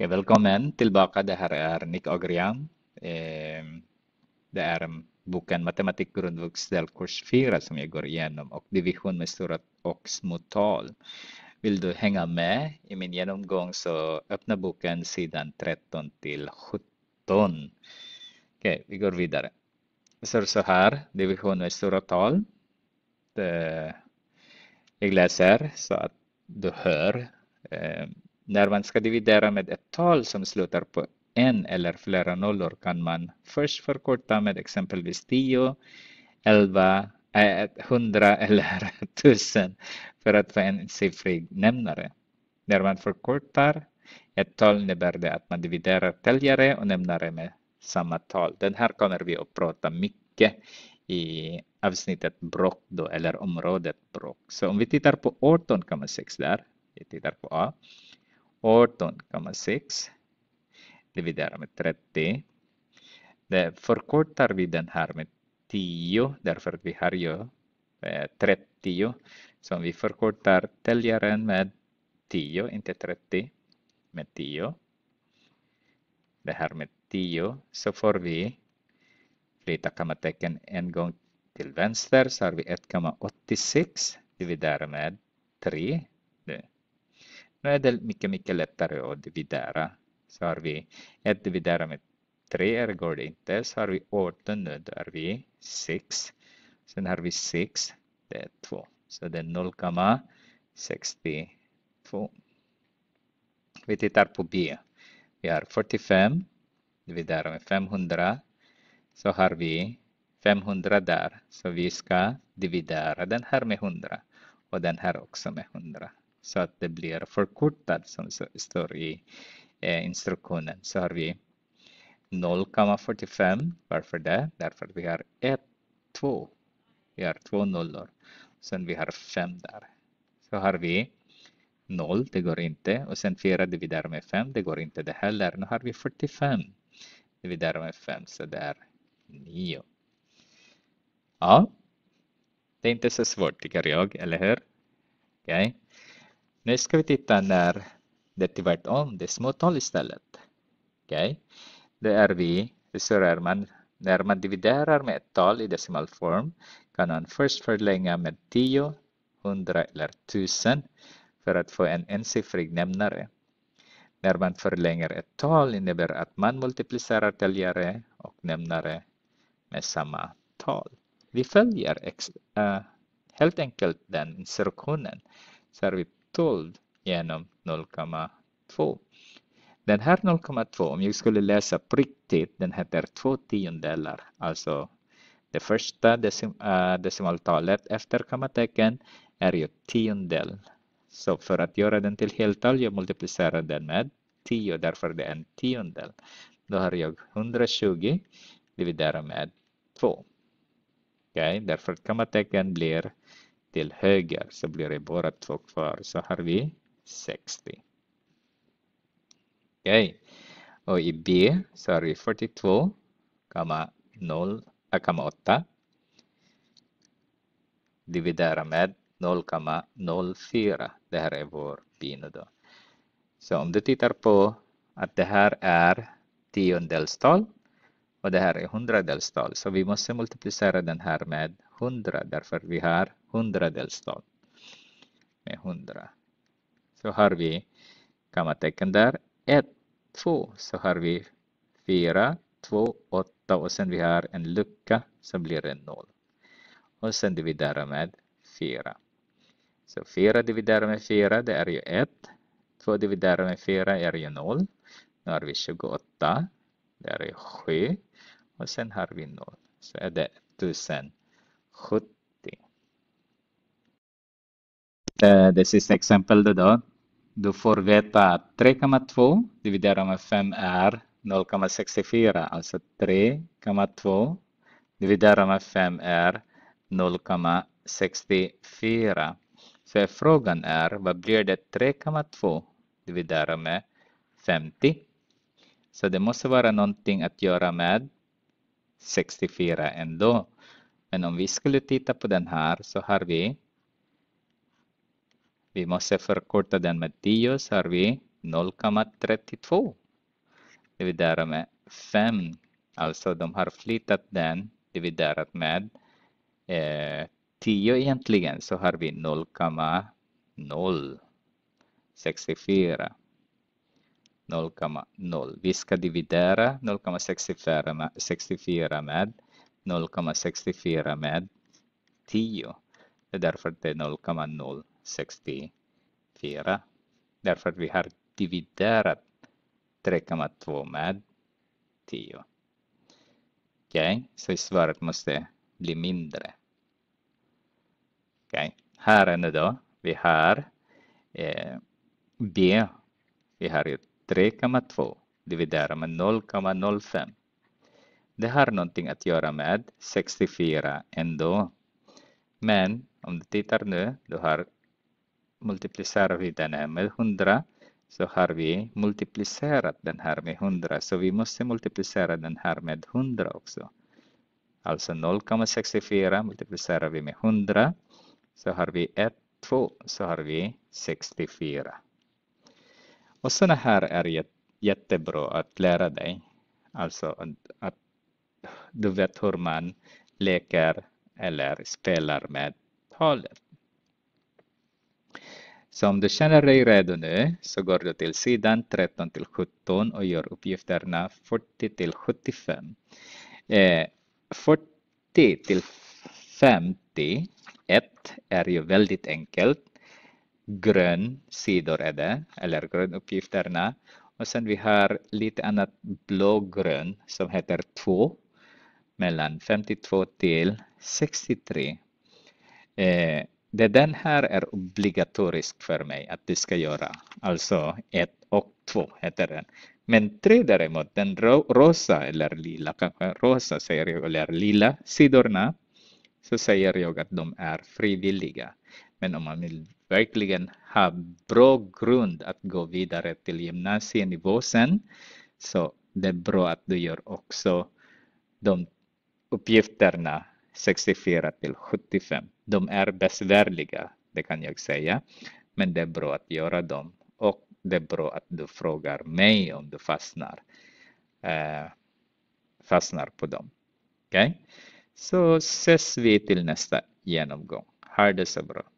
Ja, välkommen tillbaka. Det här är Nick Ogrian. Det är boken Matematik grundvux delkurs 4 som jag går igenom och division med stora och små tal. Vill du hänga med i min genomgång så öppna boken sidan 13 till 17. Okej, vi går vidare. Så så här, division med stora tal. jag läser så att du hör när man ska dividera med ett tal som slutar på en eller flera nollor kan man först förkorta med exempelvis 10, 11, 100 eller 1000 för att få en siffrig nämnare. När man förkortar ett tal innebär det att man dividerar täljare och nämnare med samma tal. Den här kommer vi att prata mycket i avsnittet bråck då, eller området bråck. Så om vi tittar på 18,6 där, vi tittar på A. 18,6 Dividera med 30. Det förkortar vi den här med 10 därför att vi har ju 30 eh, Så om vi förkortar täljaren med 10, inte 30, med 10. Det här med 10 så får vi flytta kommatecken en gång till vänster så har vi 1,86 dividerat med 3 nu är det mycket, mycket lättare att dividera. Så har vi 1 dividera med 3 det går det inte. Så har vi 18 nu, då har vi 6. Sen har vi 6, det är 2. Så det är 0,62. Vi tittar på B. Vi har 45, dividera med 500. Så har vi 500 där. Så vi ska dividera den här med 100 och den här också med 100 så att det blir förkortat som står i eh, instruktionen. Så har vi 0,45. Varför det? Därför att vi har 1, 2. Vi har två nollor. Sen vi har 5 där. Så har vi 0, det går inte. Och sen firade vi med 5, det går inte det heller. Nu har vi 45 dividerar med 5, så det är 9. Ja, det är inte så svårt tycker jag, eller hur? Okej. Okay. Nu ska vi titta när det är tvärtom, det är små tal istället. Okej, okay? det är vi, resonerar man, när man dividerar med ett tal i decimalform kan man först förlänga med 10, 100 eller 1000 för att få en ensiffrig nämnare. När man förlänger ett tal innebär att man multiplicerar täljare och nämnare med samma tal. Vi följer ex, uh, helt enkelt den instruktionen. Så vi 12 genom 0,2. Den här 0,2, om jag skulle läsa på riktigt, den heter två tiondelar, alltså det första decim äh, decimaltalet efter kommatecken är ju tiondel. Så för att göra den till heltal, jag multiplicerar den med 10, därför det är en tiondel. Då har jag 120 dividerat med 2. okay? därför kommatecken blir till höger så blir det bara två kvar. Så har vi 60. Okej. Okay. Och i B så har vi 42,8. Äh, Dividera med 0,04. Det här är vår pino då. Så om du tittar på att det här är tiondelstal och det här är hundradelstal så vi måste multiplicera den här med hundra därför vi har hundradelstal med hundra. Så har vi kammatecken där Ett, två så har vi fyra, två, åtta och sen vi har en lucka som blir en noll. Och sen dividerar med fyra. Så fyra dividerar med fyra det är ju ett. Två dividerar med fyra är ju noll. Nu har vi 28. Där är 7 och sen har vi 0. Så är det 1070. Eh, det sista exemplet då. Du får veta att 3,2 dividerat med 5 är 0,64. Alltså 3,2 dividerat med 5 är 0,64. Så frågan är, vad blir det 3,2 dividerat med 50? Så det måste vara någonting att göra med 64 ändå. Men om vi skulle titta på den här så har vi vi måste förkorta den med 10 så har vi 0,32. Dividerat med 5. Alltså de har flyttat den dividerat med eh, 10 egentligen så har vi 0,064. 0,0. Vi ska dividera 0,64 med 0,64 med 10. Det är därför det är 0,064. Därför vi har dividerat 3,2 med 10. Okej, okay. så svaret måste bli mindre. Okej, okay. här är nu då. Vi har eh, B. Vi har ju 3,2 dividera med 0,05. Det har någonting att göra med 64 ändå. Men om du tittar nu, du har multiplicerar vi den här med 100 så har vi multiplicerat den här med 100 så vi måste multiplicera den här med 100 också. Alltså 0,64 multiplicerar vi med 100 så har vi 1, 2 så har vi 64. Och sådana här är jättebra att lära dig. Alltså att, att du vet hur man leker eller spelar med talet. Så om du känner dig redo nu så går du till sidan 13 till 17 och gör uppgifterna 40 till 75. Eh, 40 till 50, 1 är ju väldigt enkelt grön sidor är det, eller grönuppgifterna. Och sen vi har lite annat blågrön som heter 2 mellan 52 till 63. Eh, det den här är obligatorisk för mig att du ska göra, alltså 1 och 2 heter den. Men 3 däremot, den rosa eller lila, kanske rosa säger jag, eller lila sidorna, så säger jag att de är frivilliga. Men om man vill verkligen ha bra grund att gå vidare till gymnasienivå sen. Så det är bra att du gör också de uppgifterna 64 till 75. De är besvärliga, det kan jag säga, men det är bra att göra dem och det är bra att du frågar mig om du fastnar, eh, fastnar på dem. Okej? Okay? Så ses vi till nästa genomgång. Ha det så bra.